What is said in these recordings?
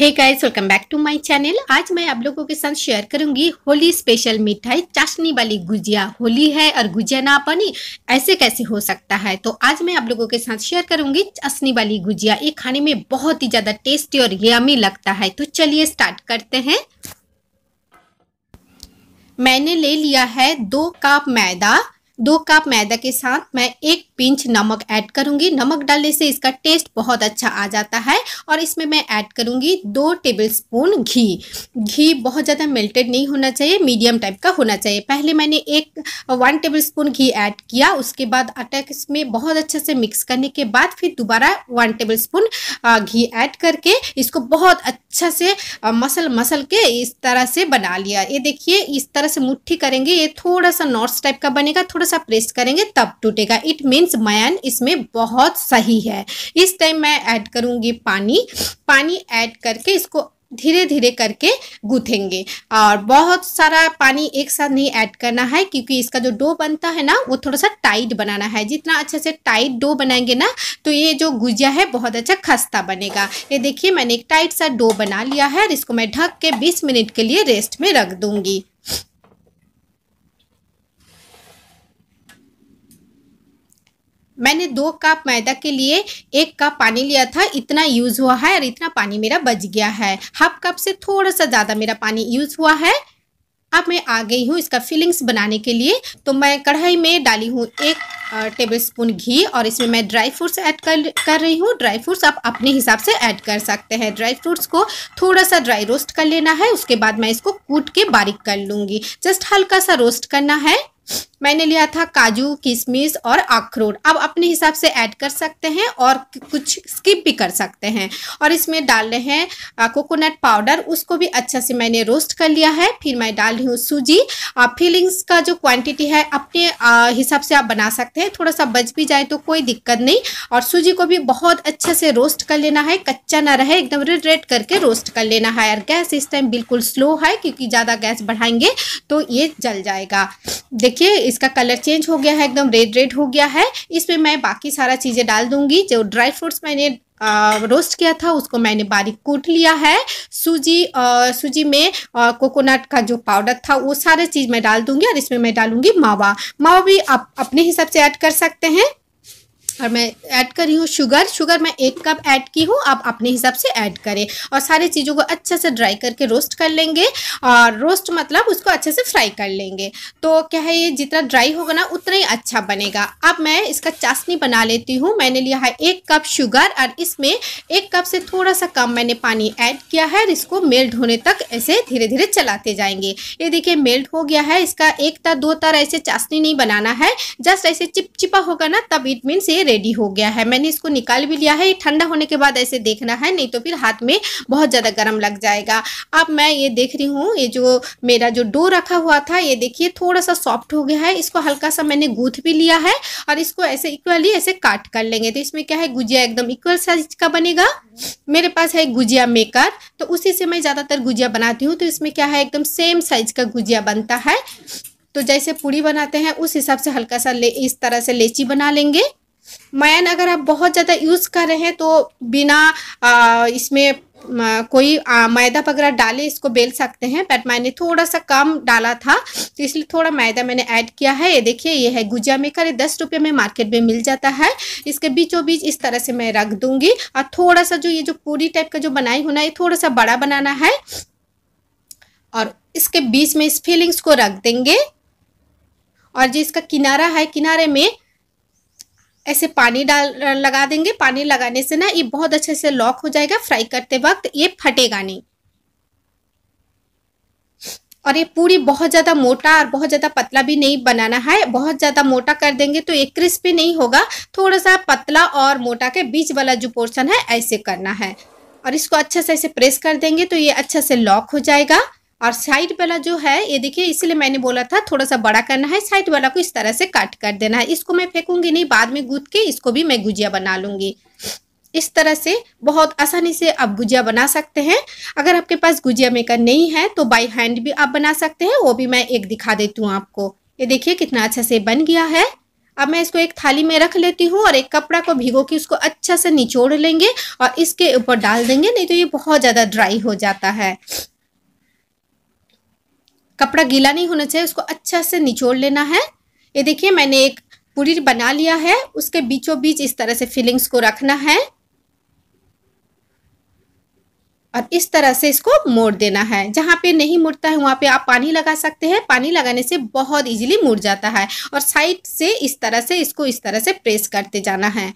hey guys welcome back to my channel आज मैं आप लोगों के साथ शेयर करूंगी होली स्पेशल मिठाई चाशनी वाली गुजिया होली है और गुजिया ना पानी ऐसे कैसे हो सकता है तो आज मैं आप लोगों के साथ शेयर करूंगी चाशनी वाली गुजिया ये खाने में बहुत ही ज़्यादा टेस्टी और यमी लगता है तो चलिए स्टार्ट करते हैं मैंने ले लिया है दो कप मैदा दो कप मैदा के साथ मैं एक पिंच नमक ऐड करूंगी नमक डालने से इसका टेस्ट बहुत अच्छा आ जाता है और इसमें मैं ऐड करूंगी दो टेबल स्पून घी घी बहुत ज़्यादा मेल्टेड नहीं होना चाहिए मीडियम टाइप का होना चाहिए पहले मैंने एक वन टेबल स्पून घी ऐड किया उसके बाद आटा इसमें बहुत अच्छे से मिक्स करने के बाद फिर दोबारा वन टेबल स्पून घी ऐड करके इसको बहुत अच्छा से मसल मसल के इस तरह से बना लिया ये देखिए इस तरह से मुट्ठी करेंगे ये थोड़ा सा नॉर्थ टाइप का बनेगा थोड़ा सा प्रेस करेंगे तब टूटेगा इट मीन्स मैन इसमें बहुत सही है इस टाइम मैं ऐड करूँगी पानी पानी ऐड करके इसको धीरे धीरे करके गूथेंगे और बहुत सारा पानी एक साथ नहीं ऐड करना है क्योंकि इसका जो डो बनता है ना वो थोड़ा सा टाइट बनाना है जितना अच्छे से टाइट डो बनाएंगे ना तो ये जो गुजिया है बहुत अच्छा खस्ता बनेगा ये देखिए मैंने एक टाइट सा डो बना लिया है और इसको मैं ढक के 20 मिनट के लिए रेस्ट में रख दूंगी मैंने दो कप मैदा के लिए एक कप पानी लिया था इतना यूज़ हुआ है और इतना पानी मेरा बच गया है हाफ कप से थोड़ा सा ज़्यादा मेरा पानी यूज़ हुआ है अब मैं आ गई हूँ इसका फिलिंग्स बनाने के लिए तो मैं कढ़ाई में डाली हूँ एक टेबल स्पून घी और इसमें मैं ड्राई फ्रूट्स ऐड कर कर रही हूँ ड्राई फ्रूट्स आप अपने हिसाब से ऐड कर सकते हैं ड्राई फ्रूट्स को थोड़ा सा ड्राई रोस्ट कर लेना है उसके बाद मैं इसको कूट के बारीक कर लूँगी जस्ट हल्का सा रोस्ट करना है मैंने लिया था काजू किशमिश और अखरोट अब अपने हिसाब से ऐड कर सकते हैं और कुछ स्किप भी कर सकते हैं और इसमें डाल रहे हैं कोकोनट पाउडर उसको भी अच्छा से मैंने रोस्ट कर लिया है फिर मैं डाल रही हूँ सूजी आप फिलिंग्स का जो क्वांटिटी है अपने हिसाब से आप बना सकते हैं थोड़ा सा बच भी जाए तो कोई दिक्कत नहीं और सूजी को भी बहुत अच्छे से रोस्ट कर लेना है कच्चा ना रहे एकदम रेड रेड करके रोस्ट कर लेना है और गैस इस टाइम बिल्कुल स्लो है क्योंकि ज़्यादा गैस बढ़ाएंगे तो ये जल जाएगा देखिए इसका कलर चेंज हो गया है एकदम रेड रेड हो गया है इसमें मैं बाकी सारा चीज़ें डाल दूंगी जो ड्राई फ्रूट्स मैंने आ, रोस्ट किया था उसको मैंने बारीक कूट लिया है सूजी आ, सूजी में कोकोनट का जो पाउडर था वो सारे चीज़ मैं डाल दूंगी और इसमें मैं डालूंगी मावा मावा भी आप अपने हिसाब से ऐड कर सकते हैं और मैं ऐड कर रही हूँ शुगर शुगर मैं एक कप ऐड की हूँ आप अपने हिसाब से ऐड करें और सारी चीज़ों को अच्छे से ड्राई करके रोस्ट कर लेंगे और रोस्ट मतलब उसको अच्छे से फ्राई कर लेंगे तो क्या है ये जितना ड्राई होगा ना उतना ही अच्छा बनेगा अब मैं इसका चाशनी बना लेती हूँ मैंने लिया है एक कप शुगर और इसमें एक कप से थोड़ा सा कम मैंने पानी ऐड किया है और इसको मेल्ट होने तक ऐसे धीरे धीरे चलाते जाएंगे ये देखिए मेल्ट हो गया है इसका एक तर दो तर ऐसे चाशनी नहीं बनाना है जस्ट ऐसे चिपचिपा होगा ना तब इट मीन्स ये रेडी हो गया है मैंने इसको निकाल भी लिया है ये ठंडा होने के बाद ऐसे देखना है नहीं तो फिर हाथ में बहुत ज़्यादा गर्म लग जाएगा अब मैं ये देख रही हूँ ये जो मेरा जो डो रखा हुआ था ये देखिए थोड़ा सा सॉफ्ट हो गया है इसको हल्का सा मैंने गूथ भी लिया है और इसको ऐसे इक्वली ऐसे काट कर लेंगे तो इसमें क्या है गुजिया एकदम इक्वल साइज का बनेगा मेरे पास है गुजिया मेकर तो उसी से मैं ज़्यादातर गुजिया बनाती हूँ तो इसमें क्या है एकदम सेम साइज का गुजिया बनता है तो जैसे पूड़ी बनाते हैं उस हिसाब से हल्का सा ले इस तरह से लेची बना लेंगे मैन अगर आप बहुत ज़्यादा यूज़ कर रहे हैं तो बिना आ, इसमें आ, कोई आ, मैदा वगैरह डाले इसको बेल सकते हैं बट मैंने थोड़ा सा कम डाला था तो इसलिए थोड़ा मैदा मैंने ऐड किया है ये देखिए ये है गुजिया मेकर ये दस रुपये में मार्केट में मिल जाता है इसके बीचों बीच इस तरह से मैं रख दूंगी और थोड़ा सा जो ये जो पूरी टाइप का जो बनाई होना ये थोड़ा सा बड़ा बनाना है और इसके बीच में इस फीलिंग्स को रख देंगे और जो इसका किनारा है किनारे में ऐसे पानी डाल लगा देंगे पानी लगाने से ना ये बहुत अच्छे से लॉक हो जाएगा फ्राई करते वक्त ये फटेगा नहीं और ये पूरी बहुत ज़्यादा मोटा और बहुत ज़्यादा पतला भी नहीं बनाना है बहुत ज़्यादा मोटा कर देंगे तो ये क्रिस्पी नहीं होगा थोड़ा सा पतला और मोटा के बीच वाला जो पोर्शन है ऐसे करना है और इसको अच्छे से ऐसे प्रेस कर देंगे तो ये अच्छे से लॉक हो जाएगा और साइड वाला जो है ये देखिए इसलिए मैंने बोला था थोड़ा सा बड़ा करना है साइड वाला को इस तरह से कट कर देना है इसको मैं फेंकूंगी नहीं बाद में गूद के इसको भी मैं गुजिया बना लूंगी इस तरह से बहुत आसानी से आप गुजिया बना सकते हैं अगर आपके पास गुजिया मेकर नहीं है तो बाई हैंड भी आप बना सकते हैं वो भी मैं एक दिखा देती हूँ आपको ये देखिए कितना अच्छा से बन गया है अब मैं इसको एक थाली में रख लेती हूँ और एक कपड़ा को भिगो के उसको अच्छा से निचोड़ लेंगे और इसके ऊपर डाल देंगे नहीं तो ये बहुत ज़्यादा ड्राई हो जाता है कपड़ा गीला नहीं होना चाहिए उसको अच्छा से निचोड़ लेना है ये देखिए मैंने एक पूरी बना लिया है उसके बीचों बीच इस तरह से फिलिंग्स को रखना है और इस तरह से इसको मोड़ देना है जहाँ पे नहीं मुड़ता है वहाँ पे आप पानी लगा सकते हैं पानी लगाने से बहुत इजीली मुड़ जाता है और साइड से इस तरह से इसको इस तरह से प्रेस करते जाना है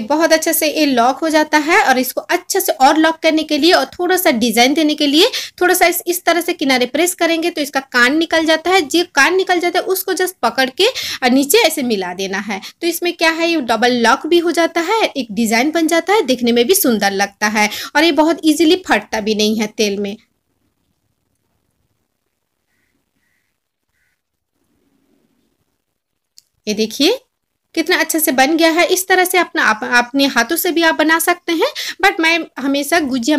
तो बहुत अच्छे से ये लॉक हो जाता है और इसको अच्छे से और लॉक करने के लिए और थोड़ा सा डिजाइन देने के लिए थोड़ा सा इस, इस तरह से किनारे प्रेस करेंगे तो इसका कान निकल जाता है जो कान निकल जाता है उसको जस्ट पकड़ के और नीचे ऐसे मिला देना है तो इसमें क्या है ये डबल लॉक भी हो जाता है एक डिजाइन बन जाता है देखने में भी सुंदर लगता है और ये बहुत ईजिली फटता भी नहीं है तेल में ये देखिए कितना अच्छे से बन गया है इस तरह से अपना आप अपने हाथों से भी आप बना सकते हैं बट मैं हमेशा गुजिया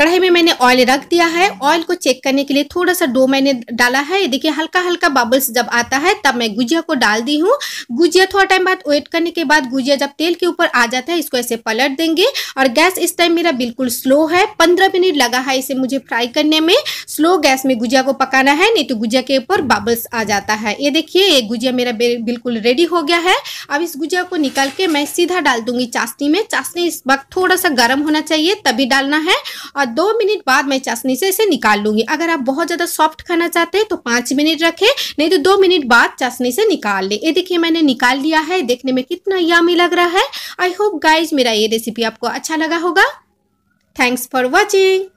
कढ़ाई में मैंने ऑयल रख दिया है ऑयल को चेक करने के लिए थोड़ा सा डो मैंने डाला है देखिए हल्का हल्का बबल्स जब आता है तब मैं गुजिया को डाल दी हूँ गुजिया थोड़ा टाइम बाद वेट करने के बाद गुजिया जब तेल के ऊपर आ जाता है इसको ऐसे पलट देंगे और गैस इस टाइम मेरा बिल्कुल स्लो है पंद्रह मिनट लगा है इसे मुझे फ्राई करने में स्लो गैस में गुजिया को पकाना है नहीं तो गुजिया के ऊपर बबल्स आ जाता है ये देखिए ये गुजिया मेरा बिल्कुल रेडी हो गया है अब इस गुजिया को निकाल के मैं सीधा डाल दूंगी चाशनी में चाशनी इस वक्त थोड़ा सा गर्म होना चाहिए तभी डालना है और दो मिनट बाद मैं चाशनी से इसे निकाल लूंगी अगर आप बहुत ज़्यादा सॉफ्ट खाना चाहते हैं तो पांच मिनट रखें नहीं तो दो मिनट बाद चाशनी से निकाल ले ये देखिए मैंने निकाल लिया है देखने में कितना यामी लग रहा है आई होप गाइज मेरा ये रेसिपी आपको अच्छा लगा होगा थैंक्स फॉर वॉचिंग